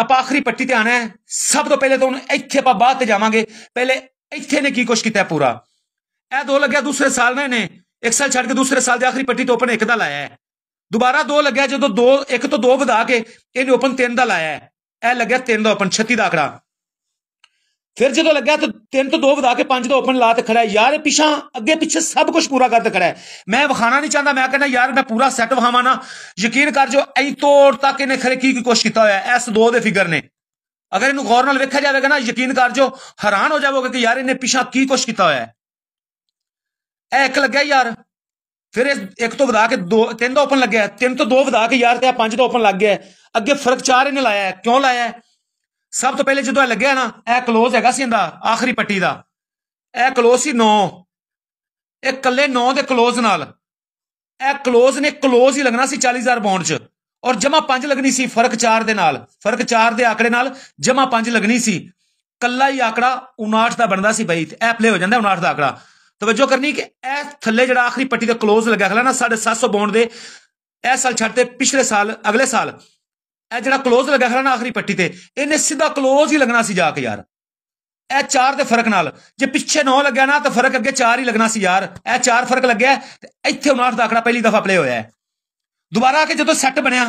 ਆਪਾਂ ਆਖਰੀ ਪੱਟੀ ਤੇ ਆਣਾ ਹੈ ਸਭ ਤੋਂ ਪਹਿਲੇ ਤਾਂ ਹੁਣ ਇੱਥੇ ਆਪਾਂ ਬਾਅਦ ਤੇ ਜਾਵਾਂਗੇ ਪਹਿਲੇ ਇੱਥੇ ਨੇ ਕੀ ਕੁਛ ਕੀਤਾ ਪੂਰਾ ਇਹ ਦੋ ਲੱਗਿਆ ਦੂਸਰੇ ਸਾਲ ਨੇ ਨੇ ਇੱਕ ਸਾਲ ਛੱਡ ਕੇ ਦੂਸਰੇ ਸਾਲ ਦੇ ਆਖਰੀ ਪੱਟੀ ਤੋਂ ਓਪਨ ਇੱਕ ਦਾ ਲਾਇਆ ਹੈ ਦੁਬਾਰਾ ਦੋ ਲੱਗਿਆ ਜਦੋਂ ਦੋ ਇੱਕ ਤੋਂ ਦੋ ਵਧਾ ਕੇ ਇਹਨੇ ਓਪਨ ਤਿੰਨ ਦਾ ਲਾਇਆ ਹੈ ਇਹ ਲੱਗਿਆ ਤਿੰਨ ਦਾ ਓਪਨ 36 ਦਾ ਆਕੜਾ ਫਿਰ ਜਦੋਂ ਲੱਗਾ ਤਾਂ ਤਿੰਨ ਤੋਂ ਦੋ ਵਧਾ ਕੇ ਪੰਜ ਦਾ ਓਪਨ ਲਾ ਤੇ ਖੜਾ ਯਾਰ ਇਹ ਪਿਛਾ ਅੱਗੇ ਪਿੱਛੇ ਸਭ ਕੁਝ ਪੂਰਾ ਕਰ ਖੜਾ ਮੈਂ ਵਿਖਾਣਾ ਨਹੀਂ ਚਾਹੁੰਦਾ ਮੈਂ ਕਹਿੰਦਾ ਯਾਰ ਮੈਂ ਪੂਰਾ ਸੈਟ ਵਿਖਾਵਾਂ ਨਾ ਯਕੀਨ ਕਰ ਜੋ ਐ ਤੋੜ ਤੱਕ ਇਹਨੇ ਖਰੇ ਕੀ ਕੀ ਕੋਸ਼ਿਸ਼ ਕੀਤਾ ਹੋਇਆ ਐਸ ਦੋ ਦੇ ਫਿਗਰ ਨੇ ਅਗਰ ਇਹਨੂੰ ਗੌਰ ਨਾਲ ਵੇਖਿਆ ਜਾਵੇਗਾ ਨਾ ਯਕੀਨ ਕਰ ਜੋ ਹੈਰਾਨ ਹੋ ਜਾਵੋਗੇ ਕਿ ਯਾਰ ਇਹਨੇ ਪਿਛਾ ਕੀ ਕੋਸ਼ਿਸ਼ ਕੀਤਾ ਹੋਇਆ ਐ ਇੱਕ ਲੱਗਿਆ ਯਾਰ ਫਿਰ ਇੱਕ ਤੋਂ ਵਧਾ ਕੇ ਦੋ ਤਿੰਨ ਦਾ ਓਪਨ ਲੱਗਿਆ ਤਿੰਨ ਤੋਂ ਦੋ ਵਧਾ ਕੇ ਯਾਰ ਤੇ ਆ ਪੰਜ ਦਾ ਓਪਨ ਲੱਗ ਗਿਆ ਅੱਗੇ ਫਰਕ ਚਾਰ ਇਹਨੇ ਲਾਇਆ ਕਿਉਂ ਲਾਇਆ ਸਭ ਤੋਂ ਪਹਿਲੇ ਜਦੋਂ ਇਹ ਲੱਗਿਆ ਨਾ ਇਹ ক্লোਜ਼ ਹੈਗਾ ਸੀ ਇਹਦਾ ਆਖਰੀ ਪੱਟੀ ਦਾ ਇਹ ক্লোਜ਼ ਸੀ 9 ਇਹ ਕੱਲੇ 9 ਦੇ ক্লোਜ਼ ਨਾਲ ਇਹ ক্লোਜ਼ ਨੇ ক্লোਜ਼ ਹੀ ਲੱਗਣਾ ਸੀ 40000 ਬੌਂਡ 'ਚ ਔਰ ਜਮਾ 5 ਲੱਗਣੀ ਸੀ ਫਰਕ 4 ਦੇ ਨਾਲ ਫਰਕ 4 ਦੇ ਆਕੜੇ ਨਾਲ ਜਮਾ 5 ਲੱਗਣੀ ਸੀ ਕੱਲਾ ਹੀ ਆਕੜਾ 59 ਦਾ ਬਣਦਾ ਸੀ ਬਈ ਇਹ ਪਲੇ ਹੋ ਜਾਂਦਾ 59 ਦਾ ਆਕੜਾ ਤਵੱਜੋ ਕਰਨੀ ਕਿ ਇਹ ਥੱਲੇ ਜਿਹੜਾ ਆਖਰੀ ਪੱਟੀ ਦਾ ক্লোਜ਼ ਲੱਗਿਆ ਖਲਾ ਨਾ 750 ਬੌਂਡ ਦੇ ਇਸ ਸਾਲ ਛੱਡ ਤੇ ਪਿਛਲੇ ਸਾਲ ਅਗਲੇ ਸਾਲ ਇਹ ਜਿਹੜਾ ক্লোਜ਼ ਲੱਗਾ ਖੜਾ ਨਾ ਆਖਰੀ ਪੱਟੀ ਤੇ ਇਹਨੇ ਸਿੱਧਾ ক্লোਜ਼ ਹੀ ਲੱਗਣਾ ਸੀ ਜਾ ਕੇ ਯਾਰ ਇਹ ਚਾਰ ਦੇ ਫਰਕ ਨਾਲ ਜੇ ਪਿੱਛੇ 9 ਲੱਗਿਆ ਨਾ ਤਾਂ ਫਰਕ ਅੱਗੇ 4 ਹੀ ਲੱਗਣਾ ਸੀ ਯਾਰ ਇਹ ਚਾਰ ਫਰਕ ਲੱਗਿਆ ਤੇ ਇੱਥੇ 59 ਦਾ ਆਕੜਾ ਪਹਿਲੀ ਦਫਾ ਪਲੇ ਹੋਇਆ ਹੈ ਦੁਬਾਰਾ ਆ ਕੇ ਜਦੋਂ ਸੈੱਟ ਬਣਿਆ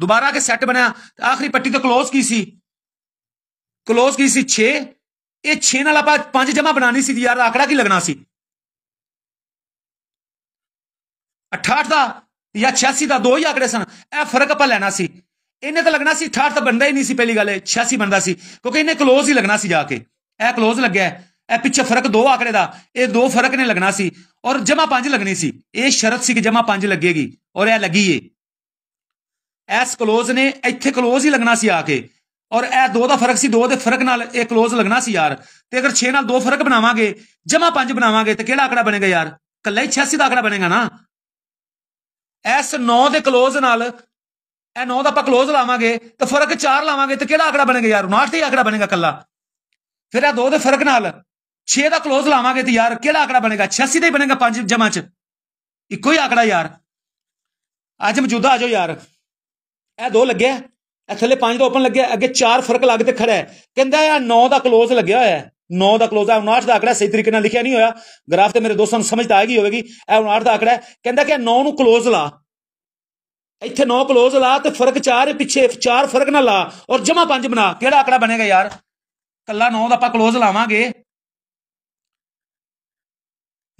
ਦੁਬਾਰਾ ਆ ਕੇ ਸੈੱਟ ਬਣਿਆ ਤਾਂ ਆਖਰੀ ਪੱਟੀ ਤੇ ক্লোਜ਼ ਕੀ ਸੀ ক্লোਜ਼ ਕੀ ਸੀ 6 ਇਹ 6 ਨਾਲ ਆਪਾਂ 5 ਜਮਾ ਬਣਾਣੀ ਸੀ ਯਾਰ ਆਕੜਾ ਕੀ ਲੱਗਣਾ ਸੀ 68 ਦਾ ਜਾਂ 86 ਦਾ ਦੋ ਹੀ ਆਕੜੇ ਸਨ ਇਹ ਫਰਕ ਆਪਾਂ ਲੈਣਾ ਸੀ ਇਹਨੇ ਤਾਂ ਲੱਗਣਾ ਸੀ 68 ਤਾਂ ਬੰਦਾ ਹੀ ਨਹੀਂ ਸੀ ਪਹਿਲੀ ਗੱਲ 86 ਬੰਦਾ ਸੀ ਕਿਉਂਕਿ ਇਹਨੇ ক্লোਜ਼ ਹੀ ਲੱਗਣਾ ਸੀ ਜਾ ਕੇ ਇਹ ক্লোਜ਼ ਲੱਗਿਆ ਇਹ ਪਿੱਛੇ ਫਰਕ ਦੋ ਆਕੜੇ ਦਾ ਇਹ ਦੋ ਫਰਕ ਨੇ ਲੱਗਣਾ ਸੀ ਔਰ ਜਮਾ 5 ਲੱਗਣੀ ਸੀ ਇਹ ਸ਼ਰਤ ਸੀ ਕਿ ਜਮਾ 5 ਲੱਗੇਗੀ ਔਰ ਇਹ ਲੱਗੀ ਏ ਐਸ ক্লোਜ਼ ਨੇ ਇੱਥੇ ক্লোਜ਼ ਹੀ ਲੱਗਣਾ ਸੀ ਆ ਕੇ ਔਰ ਇਹ ਦੋ ਦਾ ਫਰਕ ਸੀ ਦੋ ਦੇ ਫਰਕ ਨਾਲ ਇਹ ক্লোਜ਼ ਲੱਗਣਾ ਸੀ ਯਾਰ ਤੇ ਅਗਰ 6 ਨਾਲ ਦੋ ਫਰਕ ਬਣਾਵਾਂਗੇ ਜਮਾ 5 ਬਣਾਵਾਂਗੇ ਤੇ ਕਿਹੜਾ ਆਕੜਾ ਬਣੇਗਾ ਯਾਰ ਕੱਲਾ ਹੀ 86 ਦਾ ਆਕੜਾ ਬਣੇਗਾ ਨਾ ਐਸ 9 ਦੇ ক্লোਜ਼ ਨਾਲ ਇਹ 9 ਦਾ ਆਪਾਂ ক্লোਜ਼ ਲਾਵਾਂਗੇ ਤਾਂ ਫਰਕ 4 ਲਾਵਾਂਗੇ ਤਾਂ ਕਿਹੜਾ ਆਕੜਾ ਬਣੇਗਾ ਯਾਰ 59 ਹੀ ਆਕੜਾ ਬਣੇਗਾ ਕੱਲਾ ਫਿਰ ਇਹ 2 ਦੇ ਫਰਕ ਨਾਲ 6 ਦਾ ক্লোਜ਼ ਲਾਵਾਂਗੇ ਤੇ ਯਾਰ ਕਿਹੜਾ ਆਕੜਾ ਬਣੇਗਾ 86 ਦਾ ਹੀ ਬਣੇਗਾ 5 ਜਮਾ ਚ ਇੱਕੋ ਹੀ ਆਕੜਾ ਯਾਰ ਅੱਜ ਮੌਜੂਦਾ ਆ ਜਾਓ ਯਾਰ ਇਹ 2 ਲੱਗਿਆ ਇਹ ਥੱਲੇ 5 ਦਾ ਓਪਨ ਲੱਗਿਆ ਅੱਗੇ 4 ਫਰਕ ਲੱਗ ਤੇ ਖੜਾ ਹੈ ਕਹਿੰਦਾ ਇਹ 9 ਦਾ ক্লোਜ਼ ਲੱਗਿਆ ਹੋਇਆ ਹੈ 9 ਦਾ ক্লোਜ਼ ਹੈ 59 ਦਾ ਅਕੜਾ ਸਹੀ ਤਰੀਕੇ ਨਾਲ ਲਿਖਿਆ ਨਹੀਂ ਹੋਇਆ ਗ੍ਰਾਫ ਤੇ ਮੇਰੇ ਦੋਸਤਾਂ ਨੂੰ ਸਮਝ ਤਾਂ ਆ ਗਈ ਹੋਵੇਗੀ ਇਹ 59 ਦਾ ਅਕੜਾ ਹੈ ਕਹਿੰਦਾ ਕਿ 9 ਨੂੰ ক্লোਜ਼ ਲਾ ਇੱਥੇ 9 ক্লোਜ਼ ਲਾ ਤੇ ਫਰਕ 4 ਪਿੱਛੇ 4 ਫਰਕ ਨਾ ਲਾ ਔਰ ਜਮਾ 5 ਬਣਾ ਕਿਹੜਾ ਅਕੜਾ ਬਣੇਗਾ ਯਾਰ ਕੱਲਾ 9 ਦਾ ਆਪਾਂ ক্লোਜ਼ ਲਾਵਾਂਗੇ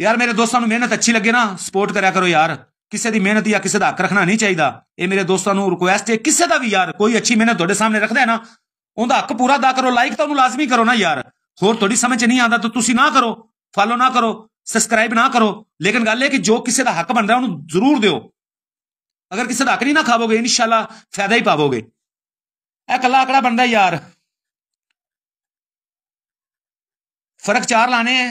ਯਾਰ ਮੇਰੇ ਦੋਸਤਾਂ ਨੂੰ ਮਿਹਨਤ ਅੱਛੀ ਲੱਗੇ ਨਾ ਸਪੋਰਟ ਕਰਿਆ ਕਰੋ ਯਾਰ ਕਿਸੇ ਦੀ ਮਿਹਨਤ ਜਾਂ ਕਿਸੇ ਦਾ ਹੱਕ ਰੱਖਣਾ ਨਹੀਂ ਚਾਹੀਦਾ ਇਹ ਮੇਰੇ ਦੋਸਤਾਂ ਨੂੰ ਰਿਕੁਐਸਟ ਹੈ ਕਿਸੇ ਦਾ ਵੀ ਯਾਰ ਕੋਈ ਅੱਛੀ ਮਿਹਨਤ ਤੁਹਾਡੇ ਸਾਹਮਣੇ ਰੱਖਦਾ ਹੈ ਨਾ ਉਹਦਾ ਹੱਕ ਪੂਰਾ ਦਾ ਕਰੋ ਲਾਈਕ ਤਾਂ ਉਹਨੂੰ ਲਾਜ਼ਮੀ ਕਰੋ ਨਾ ਯਾਰ ਹੋਰ ਤੁਹਾਡੀ ਸਮਝ ਨਹੀਂ ਆਉਂਦਾ ਤਾਂ ਤੁਸੀਂ ਨਾ ਕਰੋ ਫਾਲੋ ਨਾ ਕਰੋ ਸਬਸਕ੍ਰਾਈਬ ਨਾ ਕਰੋ ਲੇਕਿਨ ਗੱਲ ਇਹ ਕਿ ਜੋ ਕਿਸੇ ਦਾ ਹੱਕ ਬਣਦਾ ਉਹਨੂੰ ਜ਼ਰੂਰ ਦਿਓ ਅਗਰ ਕਿਸੇ ਦਾ ਹੱਕ ਨਹੀਂ ਨਾ ਖਾਵੋਗੇ ਇਨਸ਼ਾਅੱਲਾ ਫਾਇਦਾ ਹੀ ਪਾਵੋਗੇ ਇਹ ਕੱਲਾ ਆਕੜਾ ਬੰਦਾ ਯਾਰ ਫਰਕ ਚਾਰ ਲਾਣੇ ਐ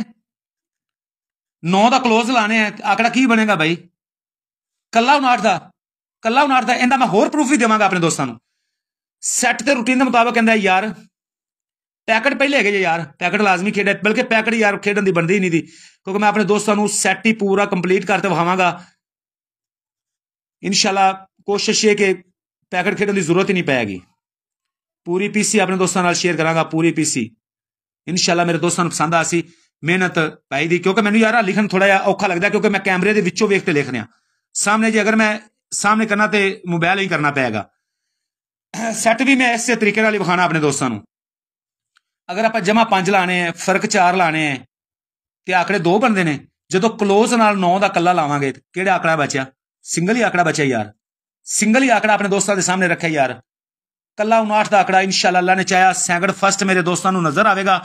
9 ਦਾ ক্লোਜ਼ ਲਾਣੇ ਐ ਆਕੜਾ ਕੀ ਬਣੇਗਾ ਭਾਈ ਕੱਲਾ 59 ਦਾ ਕੱਲਾ 59 ਦਾ ਇਹਦਾ ਮੈਂ ਹੋਰ ਪ੍ਰੂਫ ਵੀ ਦੇਵਾਂਗਾ ਆਪਣੇ ਦੋਸਤਾਂ ਨੂੰ ਸੈੱਟ ਤੇ ਰੁਟੀਨ ਦੇ ਮੁਤਾਬਕ ਕਹਿੰਦਾ ਯਾਰ ਪੈਕਟ ਪਹਿਲੇ ਹੈਗੇ ਜੇ ਯਾਰ ਪੈਕਟ ਲਾਜ਼ਮੀ ਖੇਡ ਬਲਕਿ ਪੈਕਟ ਯਾਰ ਖੇਡਣ ਦੀ ਬੰਦੀ ਨਹੀਂ ਦੀ ਕਿਉਂਕਿ ਮੈਂ ਆਪਣੇ ਦੋਸਤਾਂ ਨੂੰ ਸੈਟ ਹੀ ਪੂਰਾ ਕੰਪਲੀਟ ਤੇ ਵਹਾਵਾਂਗਾ ਇਨਸ਼ਾਅੱਲਾ ਕੋਸ਼ਿਸ਼ ਇਹ ਕਿ ਪੈਕਟ ਖੇਡਣ ਦੀ ਜ਼ਰੂਰਤ ਹੀ ਨਹੀਂ ਪੈਗੀ ਪੂਰੀ ਪੀਸੀ ਆਪਣੇ ਦੋਸਤਾਂ ਨਾਲ ਸ਼ੇਅਰ ਕਰਾਂਗਾ ਪੂਰੀ ਪੀਸੀ ਇਨਸ਼ਾਅੱਲਾ ਮੇਰੇ ਦੋਸਤਾਂ ਨੂੰ ਪਸੰਦ ਆਸੀ ਮਿਹਨਤ ਪਾਈ ਦੀ ਕਿਉਂਕਿ ਮੈਨੂੰ ਯਾਰ ਲਿਖਣ ਥੋੜਾ ਜਿਹਾ ਔਖਾ ਲੱਗਦਾ ਕਿਉਂਕਿ ਮੈਂ ਕੈਮਰੇ ਦੇ ਵਿੱਚੋਂ ਵੇਖ ਕੇ ਲਿਖ ਰਿਹਾ ਸਾਹਮਣੇ ਜੇ ਅਗਰ ਮੈਂ ਸਾਹਮਣੇ ਕਰਨਾ ਤੇ ਮੋਬਾਈਲ ਹੀ ਕਰਨਾ ਪਏਗਾ ਸੈਟ ਵੀ ਮੈਂ ਇਸੇ ਤਰੀਕੇ ਨਾਲ ਹੀ ਵਿਖਾਣਾ ਆਪਣੇ ਦੋਸਤਾਂ ਨੂੰ ਅਗਰ ਆਪਾਂ ਜਮਾ 5 ਲਾਣੇ ਆ ਫਰਕ 4 ਲਾਣੇ ਆ ਤੇ ਆਕੜੇ ਦੋ ਬੰਦੇ ਨੇ ਜਦੋਂ ক্লোਜ਼ ਨਾਲ 9 ਦਾ ਕੱਲਾ ਲਾਵਾਂਗੇ ਕਿਹੜਾ ਆਕੜਾ ਬਚਿਆ ਸਿੰਗਲ ਹੀ ਆਕੜਾ ਬਚਿਆ ਯਾਰ ਸਿੰਗਲ ਹੀ ਆਕੜਾ ਆਪਣੇ ਦੋਸਤਾਂ ਦੇ ਸਾਹਮਣੇ ਰੱਖਿਆ ਯਾਰ ਕੱਲਾ 59 ਦਾ ਆਕੜਾ ਇਨਸ਼ਾਅੱਲਾ ਅੱਲਾ ਨੇ ਚਾਇਆ ਸੈਂਗੜ ਫਸਟ ਮੇਰੇ ਦੋਸਤਾਂ ਨੂੰ ਨਜ਼ਰ ਆਵੇਗਾ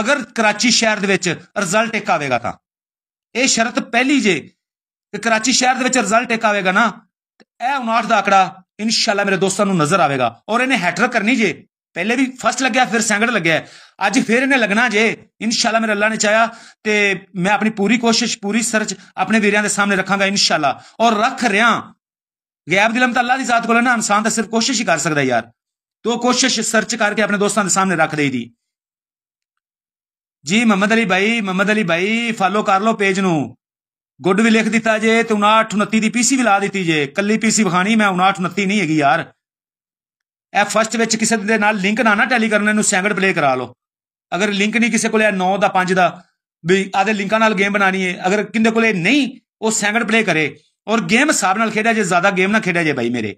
ਅਗਰ ਕਰਾਚੀ ਸ਼ਹਿਰ ਦੇ ਵਿੱਚ ਰਿਜ਼ਲਟ ਇੱਕ ਆਵੇਗਾ ਤਾਂ ਇਹ ਸ਼ਰਤ ਪਹਿਲੀ ਜੇ ਕਿ ਕਰਾਚੀ ਸ਼ਹਿਰ ਦੇ ਵਿੱਚ ਰਿਜ਼ਲਟ ਇੱਕ ਆਵੇਗਾ ਨਾ ਇਹ 59 ਦਾ ਆਕੜਾ ਇਨਸ਼ਾਅੱਲਾ ਮੇਰੇ ਦੋਸਤਾਂ ਨੂੰ ਨਜ਼ਰ ਆਵੇਗਾ ਔਰ ਇਹਨੇ ਹੈਟਰ ਕਰਨੀ ਜੇ ਪਹਿਲੇ ਵੀ ਫਸਟ ਲੱਗਿਆ ਫਿਰ ਸੈਂਗੜ ਲੱਗਿਆ ਅੱਜ ਫਿਰ ਇਹਨੇ ਲੱਗਣਾ ਜੇ ਇਨਸ਼ਾਅੱਲਾ ਮੇਰੇ ਅੱਲਾ ਨੇ ਚਾਹਿਆ ਤੇ ਮੈਂ ਆਪਣੀ ਪੂਰੀ ਕੋਸ਼ਿਸ਼ ਪੂਰੀ ਸਰਚ ਆਪਣੇ ਵੀਰਿਆਂ ਦੇ ਸਾਹਮਣੇ ਰੱਖਾਂਗਾ ਇਨਸ਼ਾਅੱਲਾ ਔਰ ਰੱਖ ਰਿਆਂ ਗੈਬ ਦਿਲਮ ਤਾਂ ਅੱਲਾ ਦੀ ਜ਼ਾਤ ਕੋਲ ਨਾ ਇਨਸਾਨ ਤਾਂ ਸਿਰਫ ਕੋਸ਼ਿਸ਼ ਹੀ ਕਰ ਸਕਦਾ ਯਾਰ ਤੋ ਕੋਸ਼ਿਸ਼ ਸਰਚ ਕਰਕੇ ਆਪਣੇ ਦੋਸਤਾਂ ਦੇ ਸਾਹਮਣੇ ਰੱਖ ਦੇਈ ਦੀ ਜੀ ਮੁਹੰਮਦ ਅਲੀ ਭਾਈ ਮੁਹੰਮਦ ਅਲੀ ਭਾਈ ਫਾਲੋ ਕਰ ਲਓ ਪੇਜ ਨੂੰ ਗੁੱਡ ਵੀ ਲਿਖ ਦਿੱਤਾ ਜੇ ਤੇ 59 29 ਦੀ ਪੀਸੀ ਵੀ ਲਾ ਦਿੱਤੀ ਜੇ ਕੱਲੀ ਪੀਸੀ ਵਿਖਾਣੀ ਮੈਂ 59 29 ਨਹੀਂ ਹੈਗੀ ਯਾਰ ਇਹ ਫਸਟ ਵਿੱਚ ਕਿਸੇ ਦੇ ਨਾਲ ਲਿੰਕ ਨਾ ਨਾ ਟੈਲੀ ਕਰਨ ਨੂੰ ਸੈਂਗਡ ਪਲੇ ਕਰਾ ਲਓ ਅਗਰ ਲਿੰਕ ਨਹੀਂ ਕਿਸੇ ਕੋਲੇ 9 ਦਾ 5 ਦਾ ਵੀ ਆਦੇ ਲਿੰਕਾਂ ਨਾਲ ਗੇਮ ਬਣਾਣੀ ਹੈ ਅਗਰ ਕਿੰਦੇ ਕੋਲੇ ਨਹੀਂ ਉਹ ਸੈਂਗਡ ਪਲੇ ਕਰੇ ਔਰ ਗੇਮ ਸਾਬ ਨਾਲ ਖੇਡਿਆ ਜੇ ਜ਼ਿਆਦਾ ਗੇਮ ਨਾ ਖੇਡਿਆ ਜੇ ਭਾਈ ਮੇਰੇ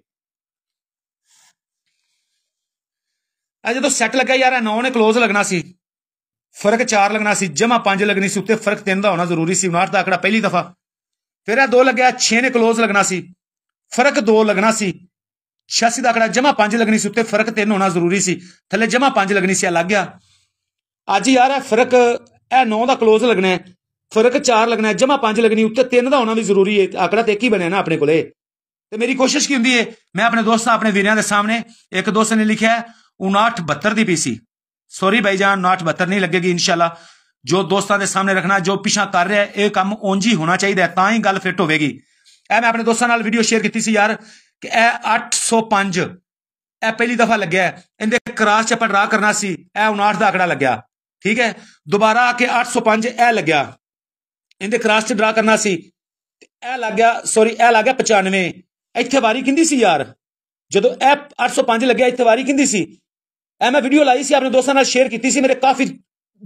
ਆ ਜਦੋਂ ਸੈੱਟ ਲੱਗਾ ਯਾਰ 9 ਨੇ ক্লোਜ਼ ਲੱਗਣਾ ਸੀ ਫਰਕ 4 ਲੱਗਣਾ ਸੀ ਜਮਾ 5 ਲੱਗਣੀ ਸੀ ਉੱਤੇ ਫਰਕ 3 ਦਾ ਹੋਣਾ ਜ਼ਰੂਰੀ ਸੀ 59 ਦਾ ਅਕੜਾ ਪਹਿਲੀ ਦਫਾ ਫਿਰ ਇਹ 2 ਲੱਗਿਆ 6 ਨੇ ক্লোਜ਼ ਲੱਗਣਾ ਸੀ ਫਰਕ 2 ਲੱਗਣਾ ਸੀ 86 ਦਾ ਅਕੜਾ ਜਮਾ 5 ਲੱਗਣੀ ਸੀ ਉੱਤੇ ਫਰਕ 3 ਹੋਣਾ ਜ਼ਰੂਰੀ ਸੀ ਥੱਲੇ ਜਮਾ 5 ਲੱਗਣੀ ਸੀ ਆ ਲੱਗ ਗਿਆ ਅੱਜ ਯਾਰ ਇਹ ਫਰਕ ਇਹ 9 ਦਾ ক্লোਜ਼ ਲੱਗਣਾ ਹੈ ਫਰਕ 4 ਲੱਗਣਾ ਹੈ ਜਮਾ 5 ਲੱਗਣੀ ਉੱਤੇ 3 ਦਾ ਹੋਣਾ ਵੀ ਜ਼ਰੂਰੀ ਹੈ ਅਕੜਾ ਤੇ ਇੱਕ ਹੀ ਬਣਿਆ ਨਾ ਆਪਣੇ ਕੋਲੇ ਤੇ ਮੇਰੀ ਕੋਸ਼ਿਸ਼ ਕੀ ਹੁੰਦੀ ਹੈ ਮੈਂ ਆਪਣੇ ਦੋਸਤਾਂ ਆਪਣੇ ਵੀਰਿਆਂ ਦੇ ਸਾਹਮਣੇ ਇੱਕ ਦੋਸਤ ਨੇ ਲਿਖਿਆ 5972 ਦੀ ਪੀਸੀ ਸੌਰੀ ਜਾਨ 5972 ਨਹੀਂ ਲੱਗੇਗੀ ਇਨਸ਼ਾਅੱਲਾ ਜੋ ਦੋਸਤਾਂ ਦੇ ਸਾਹਮਣੇ ਰੱਖਣਾ ਜੋ ਪਿਛਾ ਕਰ ਰਿਹਾ ਇਹ ਕੰਮ ਉਂਝ ਹੀ ਹੋਣਾ ਚਾਹੀਦਾ ਤਾਂ ਹੀ ਗੱਲ ਫਿੱਟ ਹੋਵੇਗੀ ਐ ਮੈਂ ਆਪਣੇ ਦੋਸਤਾਂ ਨਾਲ ਵੀਡੀਓ ਸ਼ੇਅਰ ਕੀਤੀ ਸੀ ਯਾਰ ਕਿ ਇਹ 805 ਇਹ ਪਹਿਲੀ ਦਫਾ ਲੱਗਿਆ ਇਹਦੇ ਕ੍ਰਾਸ 'ਚ ਆਪਾਂ ਡਰਾ ਕਰਨਾ ਸੀ ਇਹ 59 ਦਾ ਅਕੜਾ ਲੱਗਿਆ ਠੀਕ ਹੈ ਦੁਬਾਰਾ ਆ ਕੇ 805 ਇਹ ਲੱਗਿਆ ਇਹਦੇ ਕ੍ਰਾਸ 'ਚ ਡਰਾ ਕਰਨਾ ਸੀ ਇਹ ਲੱਗ ਗਿਆ ਸੌਰੀ ਇਹ ਲੱਗ ਗਿਆ 95 ਇੱਥੇ ਵਾਰੀ ਕਿੰਦੀ ਸੀ ਯਾਰ ਜਦੋਂ ਇਹ 805 ਲੱਗਿਆ ਇੱਥੇ ਵਾਰੀ ਕਿੰਦੀ ਸੀ ਇਹ ਮੈਂ ਵੀਡੀਓ ਲਾਈ ਸੀ ਆਪਣੇ ਦੋਸਤਾਂ ਨਾਲ ਸ਼ੇਅਰ ਕੀਤੀ ਸੀ ਮੇਰੇ ਕਾਫੀ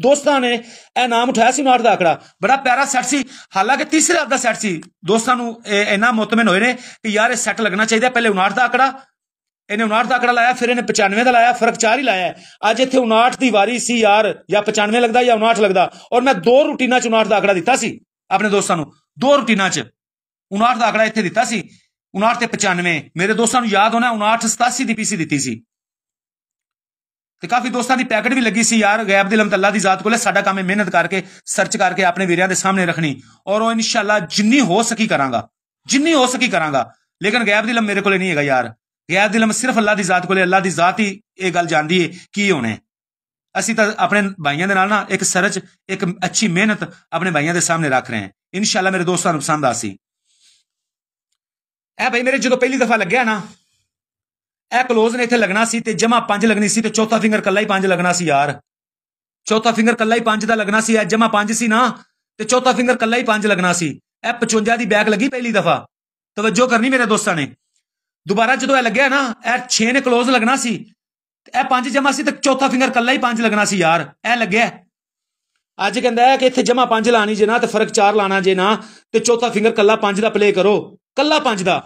ਦੋਸਤਾਂ ਨੇ ਇਹ ਨਾਮ ਉਠਾਇਆ ਸੀ ਮਾਰਦਾ ਦਾ ਆਕੜਾ ਬੜਾ ਪਿਆਰਾ ਸੈੱਟ ਸੀ ਹਾਲਾਂਕਿ ਤੀਸਰੇ ਆਪ ਦਾ ਸੈੱਟ ਸੀ ਦੋਸਤਾਂ ਨੂੰ ਇੰਨਾ ਮੁਤਮਨ ਹੋਏ ਨੇ ਕਿ ਯਾਰ ਇਹ ਸੈੱਟ ਲੱਗਣਾ ਚਾਹੀਦਾ ਪਹਿਲੇ 59 ਦਾ ਆਕੜਾ ਇਹਨੇ 59 ਦਾ ਆਕੜਾ ਲਾਇਆ ਫਿਰ ਇਹਨੇ 95 ਦਾ ਲਾਇਆ ਫਰਕ ਚਾਰ ਹੀ ਲਾਇਆ ਅੱਜ ਇੱਥੇ 59 ਦੀ ਵਾਰੀ ਸੀ ਯਾਰ ਜਾਂ 95 ਲੱਗਦਾ ਜਾਂ 59 ਲੱਗਦਾ ਔਰ ਮੈਂ ਦੋ ਰੂਟੀਨਾਂ ਚ 59 ਦਾ ਆਕੜਾ ਦਿੱਤਾ ਸੀ ਆਪਣੇ ਦੋਸਤਾਂ ਨੂੰ ਦੋ ਰੂਟੀਨਾਂ ਚ 59 ਦਾ ਆਕੜਾ ਇੱਥੇ ਦਿੱਤਾ ਸੀ 59 ਤੇ 95 ਮੇਰੇ ਦੋਸਤਾਂ ਨੂੰ ਯਾਦ ਹੋਣਾ 59 87 ਦੀ ਪੀਸੀ ਦਿੱਤੀ ਸੀ ਤੇ ਕਾਫੀ ਦੋਸਤਾਂ ਦੀ ਪੈਕਟ ਵੀ ਲੱਗੀ ਸੀ ਯਾਰ ਗੈਬ ਦੇ ਲਮਤ ਅੱਲਾ ਦੀ ਜ਼ਾਤ ਕੋਲੇ ਸਾਡਾ ਕੰਮ ਹੈ ਮਿਹਨਤ ਕਰਕੇ ਸਰਚ ਕਰਕੇ ਆਪਣੇ ਵੀਰਿਆਂ ਦੇ ਸਾਹਮਣੇ ਰੱਖਣੀ ਔਰ ਉਹ ਇਨਸ਼ਾਅੱਲਾ ਜਿੰਨੀ ਹੋ ਸਕੀ ਕਰਾਂਗਾ ਜਿੰਨੀ ਹੋ ਸਕੀ ਕਰਾਂਗਾ ਲੇਕਿਨ ਗੈਬ ਦਿਲਮ ਮੇਰੇ ਕੋਲੇ ਨਹੀਂ ਹੈਗਾ ਯਾਰ ਗੈਬ ਦਿਲਮ ਸਿਰਫ ਅੱਲਾ ਦੀ ਜ਼ਾਤ ਕੋਲੇ ਅੱਲਾ ਦੀ ਜ਼ਾਤ ਹੀ ਇਹ ਗੱਲ ਜਾਣਦੀ ਹੈ ਕੀ ਹੋਣਾ ਅਸੀਂ ਤਾਂ ਆਪਣੇ ਭਾਈਆਂ ਦੇ ਨਾਲ ਨਾ ਇੱਕ ਸਰਚ ਇੱਕ ਅੱਛੀ ਮਿਹਨਤ ਆਪਣੇ ਭਾਈਆਂ ਦੇ ਸਾਹਮਣੇ ਰੱਖ ਰਹੇ ਹਾਂ ਇਨਸ਼ਾਅੱਲਾ ਮੇਰੇ ਦੋਸਤਾਂ ਨੂੰ ਪਸੰਦ ਆਸੀ ਐ ਭਾਈ ਮੇਰੇ ਜਦੋਂ ਪਹਿਲੀ ਦਫਾ ਲੱਗਿਆ ਨਾ ਇਹ ਕਲੋਜ਼ ਨੇ ਇੱਥੇ ਲੱਗਣਾ ਸੀ ਤੇ ਜਮਾ 5 ਲੱਗਣੀ ਸੀ ਤੇ ਚੌਥਾ ਫਿੰਗਰ ਕੱਲਾ ਹੀ 5 ਲੱਗਣਾ ਸੀ ਯਾਰ ਚੌਥਾ ਫਿੰਗਰ ਕੱਲਾ ਹੀ 5 ਦਾ ਲੱਗਣਾ ਸੀ ਇਹ ਜਮਾ 5 ਸੀ ਨਾ ਤੇ ਚੌਥਾ ਫਿੰਗਰ ਕੱਲਾ ਹੀ 5 ਲੱਗਣਾ ਸੀ ਇਹ 55 ਦੀ ਬੈਕ ਲੱਗੀ ਪਹਿਲੀ ਦਫਾ ਤਵੱਜੋ ਕਰਨੀ ਮੇਰੇ ਦੋਸਤਾਂ ਨੇ ਦੁਬਾਰਾ ਜਦੋਂ ਇਹ ਲੱਗਿਆ ਨਾ ਇਹ 6 ਨੇ ਕਲੋਜ਼ ਲੱਗਣਾ ਸੀ ਇਹ 5 ਜਮਾ ਸੀ ਤੇ ਚੌਥਾ ਫਿੰਗਰ ਕੱਲਾ ਹੀ 5 ਲੱਗਣਾ ਸੀ ਯਾਰ ਇਹ ਲੱਗਿਆ ਅੱਜ ਕਹਿੰਦਾ ਹੈ ਕਿ ਇੱਥੇ ਜਮਾ 5 ਲਾਣੀ ਜੇ ਨਾ ਤੇ ਫਰਕ 4 ਲਾਣਾ ਜੇ ਨਾ ਤੇ ਚੌਥਾ ਫਿੰਗਰ ਕੱਲਾ 5 ਦਾ ਪਲੇ ਕਰੋ ਕੱਲਾ 5 ਦਾ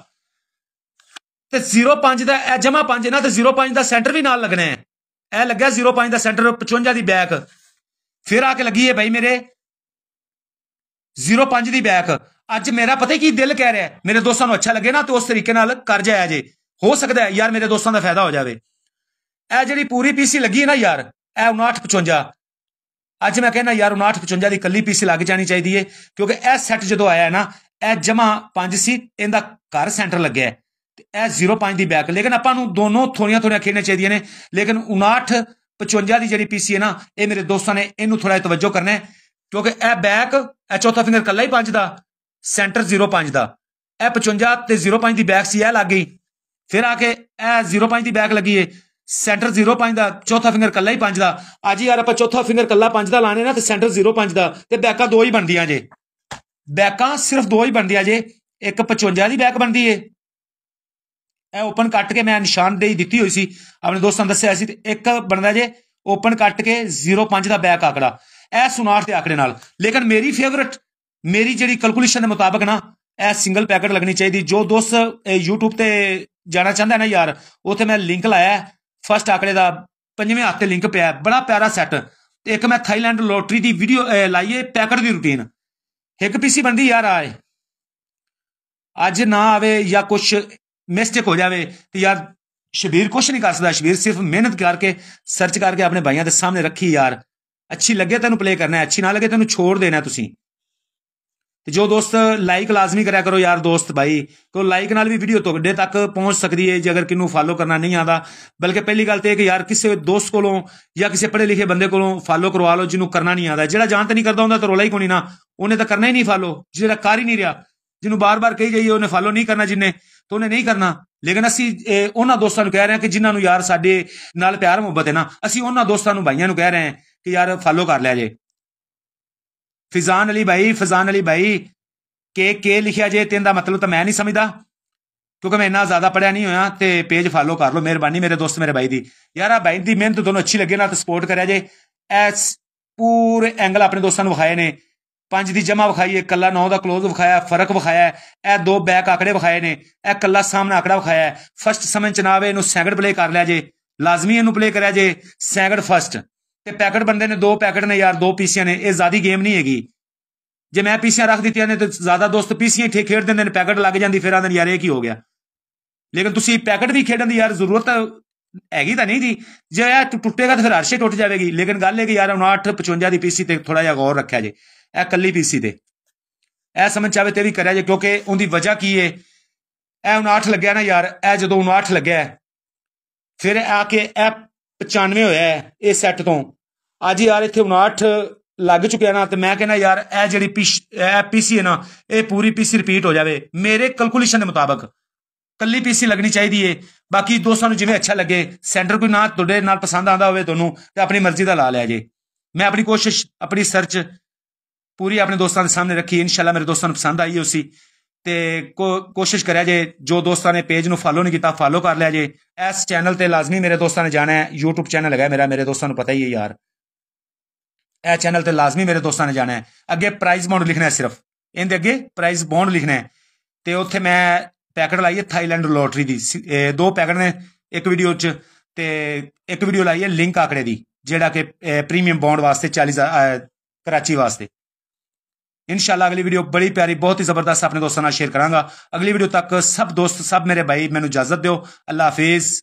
ਤੇ 05 ਦਾ ਇਹ ਜਮਾ 5 ਇਹਨਾਂ ਤੇ 05 ਦਾ ਸੈਂਟਰ ਵੀ ਨਾਲ ਲੱਗਣਾ ਹੈ ਇਹ ਲੱਗਿਆ 05 ਦਾ ਸੈਂਟਰ 55 ਦੀ ਬੈਕ ਫਿਰ ਆ ਕੇ ਲੱਗੀ ਹੈ ਭਾਈ ਮੇਰੇ 05 ਦੀ ਬੈਕ ਅੱਜ ਮੇਰਾ ਪਤਾ ਕੀ ਦਿਲ ਕਹਿ ਰਿਹਾ ਮੇਰੇ ਦੋਸਤਾਂ ਨੂੰ ਅੱਛਾ ਲੱਗੇ ਨਾ ਤੇ ਉਸ ਤਰੀਕੇ ਨਾਲ ਕਰ ਜਾਇਆ ਜੇ ਹੋ ਸਕਦਾ ਯਾਰ ਮੇਰੇ ਦੋਸਤਾਂ ਦਾ ਫਾਇਦਾ ਹੋ ਜਾਵੇ ਇਹ ਜਿਹੜੀ ਪੂਰੀ ਪੀਸੀ ਲੱਗੀ ਹੈ ਨਾ ਯਾਰ ਇਹ 5955 55 ਅੱਜ ਮੈਂ ਕਹਿੰਦਾ ਯਾਰ 5955 55 ਦੀ ਕੱਲੀ ਪੀਸੀ ਲੱਗ ਜਾਣੀ ਚਾਹੀਦੀ ਏ ਕਿਉਂਕਿ ਇਹ ਸੈੱਟ ਜਦੋਂ ਆਇਆ ਹੈ ਨਾ ਇਹ ਜਮਾ 5 ਸੀ ਇਹਦਾ ਘਰ ਸੈਂਟਰ ਲੱਗਿਆ ਤੇ ਇਹ 0.5 ਦੀ ਬੈਕ ਲੇਕਿਨ ਆਪਾਂ ਨੂੰ ਦੋਨੋਂ ਥੋੜੀਆਂ ਥੋੜੀਆਂ ਖੇਡਣੀਆਂ ਚਾਹੀਦੀਆਂ ਨੇ ਲੇਕਿਨ 59 55 ਦੀ ਜਿਹੜੀ ਪੀਸੀ ਹੈ ਨਾ ਇਹ ਮੇਰੇ ਦੋਸਤਾਂ ਨੇ ਇਹਨੂੰ ਥੋੜਾ ਤਵੱਜੋ ਕਰਨਾ ਕਿਉਂਕਿ ਇਹ ਬੈਕ ਇਹ ਚੌਥਾ ਫਿੰਗਰ ਕੱਲਾ ਹੀ 5 ਦਾ ਸੈਂਟਰ 0.5 ਦਾ ਇਹ 55 ਤੇ 0.5 ਦੀ ਬੈਕ ਸੀ ਇਹ ਲੱਗ ਗਈ ਫਿਰ ਆ ਕੇ ਇਹ 0.5 ਦੀ ਬੈਕ ਲੱਗੀ ਏ ਸੈਂਟਰ 05 ਦਾ ਚੌਥਾ ਫਿੰਗਰ ਕੱਲਾ ਹੀ 5 ਦਾ ਅੱਜ ਯਾਰ ਆਪਾਂ ਚੌਥਾ ਫਿੰਗਰ ਕੱਲਾ 5 ਦਾ ਲਾਣੇ ਨਾ ਤੇ ਸੈਂਟਰ 05 ਦਾ ਤੇ ਬੈਕਾਂ ਦੋ ਹੀ ਬਣਦੀਆਂ ਜੇ ਬੈਕਾਂ ਸਿਰਫ ਦੋ ਹੀ ਬਣਦੀਆਂ ਜੇ ਇੱਕ 55 ਦੀ ਬੈਕ ਬਣਦੀ ਏ ਇਹ ਓਪਨ ਕੱਟ ਕੇ ਮੈਂ ਨਿਸ਼ਾਨਦੇਹੀ ਦਿੱਤੀ ਹੋਈ ਸੀ ਆਪਣੇ ਦੋਸਤਾਂ ਦੱਸਿਆ ਸੀ ਤੇ ਇੱਕ ਬਣਦਾ ਜੇ ਓਪਨ ਕੱਟ ਕੇ 05 ਦਾ ਬੈਕ ਆਕੜਾ ਇਹ ਸੁਨਾਰ ਤੇ ਆਕੜੇ ਨਾਲ ਲੇਕਿਨ ਮੇਰੀ ਫੇਵਰਿਟ ਮੇਰੀ ਜਿਹੜੀ ਕੈਲਕੂਲੇਸ਼ਨ ਦੇ ਮੁਤਾਬਕ ਨਾ ਇਹ ਸਿੰਗਲ ਪੈਕਟ ਲੱਗਣੀ ਚਾਹੀਦੀ ਜੋ ਦੋਸਤ YouTube ਤੇ ਜਾਣਾ ਚਾਹੁੰਦਾ ਨਾ ਯਾਰ ਉਥੇ ਮੈਂ ਲਿੰਕ ਲਾਇਆ ਫਸਟ ਆਕੜੇ ਦਾ ਪੰਜਵੇਂ ਹੱਥ ਤੇ ਲਿੰਕ ਪਿਆ ਬੜਾ ਪਿਆਰਾ ਸੈੱਟ ਇੱਕ ਮੈਂ ਥਾਈਲੈਂਡ ਲੋਟਰੀ ਦੀ ਵੀਡੀਓ ਲਾਈਏ ਪੈਕਟ ਦੀ ਰੁਟੀਨ ਇੱਕ ਪੀਸੀ ਬੰਦੀ ਯਾਰ ਆਏ ਅੱਜ ਨਾ ਆਵੇ ਜਾਂ ਕੁਝ ਮਿਸਟੇਕ ਹੋ ਜਾਵੇ ਤੇ ਯਾਰ ਸ਼ਬੀਰ ਕੁਝ ਨਹੀਂ ਕਰ ਸਕਦਾ ਸ਼ਬੀਰ ਸਿਰਫ ਮਿਹਨਤ ਕਰਕੇ ਸਰਚ ਕਰਕੇ ਆਪਣੇ ਭਾਈਆਂ ਦੇ ਸਾਹਮਣੇ ਰੱਖੀ ਯਾਰ ਅੱਛੀ ਲੱਗੇ ਤੈਨੂੰ ਪਲੇ ਕਰਨਾ ਹੈ ਅੱਛੀ ਨਾ ਲੱਗੇ ਤੈਨੂੰ ਛੋੜ ਦੇਣਾ ਤੁਸੀਂ ਤੇ ਜੋ ਦੋਸਤ ਲਾਈਕ ਲਾਜ਼ਮੀ ਕਰਿਆ ਕਰੋ ਯਾਰ ਦੋਸਤ ਭਾਈ ਕੋ ਲਾਈਕ ਨਾਲ ਵੀ ਵੀਡੀਓ ਤੁਹਾਡੇ ਤੱਕ ਪਹੁੰਚ ਸਕਦੀ ਹੈ ਜੇ ਅਗਰ ਕਿਨੂੰ ਫਾਲੋ ਕਰਨਾ ਨਹੀਂ ਆਦਾ ਬਲਕਿ ਪਹਿਲੀ ਗੱਲ ਤੇ ਇਹ ਕਿ ਯਾਰ ਕਿਸੇ ਦੋਸਤ ਕੋਲੋਂ ਜਾਂ ਕਿਸੇ ਪੜ੍ਹੇ ਲਿਖੇ ਬੰਦੇ ਕੋਲੋਂ ਫਾਲੋ ਕਰਵਾ ਲਓ ਜਿਹਨੂੰ ਕਰਨਾ ਨਹੀਂ ਆਦਾ ਜਿਹੜਾ ਜਾਣ ਤੇ ਨਹੀਂ ਕਰਦਾ ਹੁੰਦਾ ਤਾਂ ਰੋਲਾ ਹੀ ਕੋਣੀ ਨਾ ਉਹਨੇ ਤਾਂ ਕਰਨਾ ਹੀ ਨਹੀਂ ਫਾਲੋ ਜਿਹੜਾ ਕਰ ਹੀ ਨਹੀਂ ਰਿਹਾ ਜਿਹਨੂੰ ਬਾਰ-ਬਾਰ ਕਹੀ ਗਈ ਉਹਨੇ ਫਾਲੋ ਨਹੀਂ ਕਰਨਾ ਜਿੰਨੇ ਤਾਂ ਉਹਨੇ ਨਹੀਂ ਕਰਨਾ ਲੇਕਿਨ ਅਸੀਂ ਉਹਨਾਂ ਦੋਸਤਾਂ ਨੂੰ ਕਹਿ ਰਹੇ ਹਾਂ ਕਿ ਜਿਨ੍ਹਾਂ ਨੂੰ ਯਾਰ ਸਾਡੇ ਨਾਲ ਪਿਆਰ ਮੁਹੱਬਤ ਹੈ ਨਾ ਅਸੀਂ ਉਹਨਾਂ ਦੋਸਤਾਂ ਨੂੰ ਭਾਈਆਂ ਨੂੰ ਕਹਿ ਰਹੇ ਹਾਂ ਕਿ ਯਾਰ ਫਾਲੋ ਕਰ ਲਿਆ ਜੇ ਫਿਜ਼ਾਨ ਅਲੀ ਭਾਈ ਫਿਜ਼ਾਨ ਅਲੀ ਭਾਈ ਕੇ ਕੇ ਲਿਖਿਆ ਜੇ ਤੇ ਦਾ ਮਤਲਬ ਤਾਂ ਮੈਂ ਨਹੀਂ ਸਮਝਦਾ ਕਿਉਂਕਿ ਮੈਂ ਇੰਨਾ ਜ਼ਿਆਦਾ ਪੜਿਆ ਨਹੀਂ ਹੋਇਆ ਤੇ ਪੇਜ ਫਾਲੋ ਕਰ ਲਓ ਮਿਹਰਬਾਨੀ ਮੇਰੇ ਦੋਸਤ ਮੇਰੇ ਭਾਈ ਦੀ ਯਾਰ ਆ ਭਾਈ ਦੀ ਮਿਹਨਤ ਦੋਨੋਂ ਅੱਛੀ ਲੱਗੇ ਨਾ ਤਾਂ ਸਪੋਰਟ ਕਰਿਆ ਜੇ ਐਸ ਪੂਰੇ ਐਂਗਲ ਆਪਣੇ ਦੋਸਤਾਂ ਨੂੰ ਵਿਖਾਏ ਨੇ ਪੰਜ ਦੀ ਜਮਾ ਵਿਖਾਈ ਹੈ ਕੱਲਾ ਨੌ ਦਾ ਕਲੋਜ਼ ਵਿਖਾਇਆ ਫਰਕ ਵਿਖਾਇਆ ਇਹ ਦੋ ਬੈਕ ਆਕੜੇ ਵਿਖਾਏ ਨੇ ਇਹ ਕੱਲਾ ਸਾਹਮਣਾ ਆਕੜਾ ਵਿਖਾਇਆ ਫਸਟ ਸਮੇਂ ਚ ਨਾ ਆਵੇ ਇਹਨੂੰ ਸੈਕਿੰਡ ਪਲੇ ਕਰ ਲਿਆ ਜੇ ਲਾਜ਼ਮੀ ਇਹਨੂੰ ਪਲੇ ਕਰਿਆ ਜੇ ਸੈਕਿੰਡ ਫਸਟ ਤੇ ਪੈਕਟ ਬੰਦੇ ਨੇ ਦੋ ਪੈਕਟ ਨੇ ਯਾਰ ਦੋ ਪੀਸੀਆਂ ਨੇ ਇਹ ਜ਼ਿਆਦੀ ਗੇਮ ਨਹੀਂ ਹੈਗੀ ਜੇ ਮੈਂ ਪੀਸੀਆਂ ਰੱਖ ਦਿੱਤੀਆਂ ਨੇ ਤੇ ਜ਼ਿਆਦਾ ਦੋਸਤ ਪੀਸੀਆਂ ਠੇ ਖੇਡ ਦਿੰਦੇ ਨੇ ਪੈਕਟ ਲੱਗ ਜਾਂਦੀ ਫਿਰ ਆਂਦੇ ਯਾਰ ਇਹ ਕੀ ਹੋ ਗਿਆ ਲੇਕਿਨ ਤੁਸੀਂ ਪੈਕਟ ਵੀ ਖੇਡਣ ਦੀ ਯਾਰ ਜ਼ਰੂਰਤ ਹੈਗੀ ਤਾਂ ਨਹੀਂ ਜੀ ਜੇ ਇਹ ਟੁੱਟੇਗਾ ਤਾਂ ਫਿਰ ਹਰਸ਼ੇ ਟੁੱਟ ਜਾਵੇਗੀ ਲੇਕਿਨ ਗੱਲ ਇਹ ਕਿ ਯਾਰ 59 ਦੀ ਪੀਸੀ ਤੇ ਥੋੜਾ ਜਿਹਾ ਗੌਰ ਰੱਖਿਆ ਜੇ ਇਹ ਕੱਲੀ ਪੀਸੀ ਤੇ ਇਹ ਸਮਝ ਚਾਵੇ ਤੇ ਵੀ ਕਰਿਆ ਜੇ ਕਿਉਂਕਿ ਉਹਦੀ ਵਜ੍ਹਾ ਕੀ ਏ ਇਹ 59 ਲੱਗਿਆ ਨਾ ਯਾਰ ਇਹ ਜਦੋਂ 59 ਲੱਗਿਆ ਫਿਰ ਆ ਕੇ ਇਹ 95 ਹੋਇਆ ਇਹ ਸੈੱਟ ਤੋਂ ਅੱਜ ਯਾਰ ਇੱਥੇ 59 ਲੱਗ ਚੁੱਕਿਆ ਨਾ ਤੇ ਮੈਂ ਕਹਿੰਦਾ ਯਾਰ ਇਹ ਜਿਹੜੀ ਇਹ ਪੀਸੀ ਹੈ ਨਾ ਇਹ ਪੂਰੀ ਪੀਸੀ ਰਿਪੀਟ ਹੋ ਜਾਵੇ ਮੇਰੇ ਕੈਲਕੂਲੇਸ਼ਨ ਦੇ ਮੁਤਾਬਕ ਕੱਲੀ ਪੀਸੀ ਲੱਗਣੀ ਚਾਹੀਦੀ ਏ ਬਾਕੀ ਦੋਸਤਾਂ ਨੂੰ ਜਿਵੇਂ ਅੱਛਾ ਲੱਗੇ ਸੈਂਟਰ ਕੋਈ ਨਾ ਤੁਹਾਡੇ ਨਾਲ ਪਸੰਦ ਆਂਦਾ ਹੋਵੇ ਤੁਹਾਨੂੰ ਤੇ ਆਪਣੀ ਮਰਜ਼ੀ ਦਾ ਲਾ ਲਿਆ ਜੇ ਮੈਂ ਆਪਣੀ ਕੋਸ਼ਿਸ਼ ਆਪਣੀ ਸਰਚ ਪੂਰੀ ਆਪਣੇ ਦੋਸਤਾਂ ਦੇ ਸਾਹਮਣੇ ਰੱਖੀ ਇਨਸ਼ਾਅੱਲਾ ਮੇਰੇ ਦੋਸਤਾਂ ਨੂੰ ਪਸੰਦ ਆਈ ਹੋਸੀ ਤੇ ਕੋਸ਼ਿਸ਼ ਕਰਿਆ ਜੇ ਜੋ ਦੋਸਤਾਂ ਨੇ ਪੇਜ ਨੂੰ ਫਾਲੋ ਨਹੀਂ ਕੀਤਾ ਫਾਲੋ ਕਰ ਲਿਆ ਜੇ ਇਸ ਚੈਨਲ ਤੇ ਲਾਜ਼ਮੀ ਮੇਰੇ ਦੋਸਤਾਂ ਨੇ ਜਾਣਾ ਹੈ YouTube ਚੈਨਲ ਹੈਗਾ ਮੇਰਾ ਮੇਰੇ ਦੋਸਤਾਂ ਨੂੰ ਪਤਾ ਹੀ ਹੈ ਯਾਰ ਇਹ ਚੈਨਲ ਤੇ ਲਾਜ਼ਮੀ ਮੇਰੇ ਦੋਸਤਾਂ ਨੇ ਜਾਣਾ ਹੈ ਅੱਗੇ ਪ੍ਰਾਈਜ਼ ਬੌਂਡ ਲਿਖਣਾ ਹੈ ਸਿਰਫ ਇਹਦੇ ਅੱਗੇ ਪ੍ਰਾਈਜ਼ ਬੌਂਡ ਲਿਖਣਾ ਹੈ ਤੇ ਉੱਥੇ ਮੈਂ ਪੈਕਟ ਲਾਈ ਹੈ ਥਾਈਲੈਂਡ ਲੋਟਰੀ ਦੀ ਦੋ ਪੈਕਟ ਨੇ ਇੱਕ ਵੀਡੀਓ 'ਚ ਤੇ ਇੱਕ ਵੀਡੀਓ ਲਾਈ ਹੈ ਲਿੰਕ ਆਕੜੇ ਦੀ ਜਿਹੜਾ ਕਿ ਪ੍ਰੀਮੀਅਮ ਬੌਂਡ ਵਾਸਤੇ 40 ਕਰਾਚੀ ਵਾਸਤੇ ਇਨਸ਼ਾਅੱਲਾ ਅਗਲੀ ਵੀਡੀਓ ਬੜੀ ਪਿਆਰੀ ਬਹੁਤ ਹੀ ਜ਼ਬਰਦਸਤ ਆਪਣੇ ਦੋਸਤਾਂ ਨਾਲ ਸ਼ੇਅਰ ਕਰਾਂਗਾ ਅਗਲੀ ਵੀਡੀਓ ਤੱਕ ਸਭ ਦੋਸਤ ਸਭ ਮੇਰੇ ਭਾਈ ਮੈਨੂੰ ਇਜਾਜ਼ਤ ਦਿਓ ਅੱਲਾ ਹਾਫਿਜ਼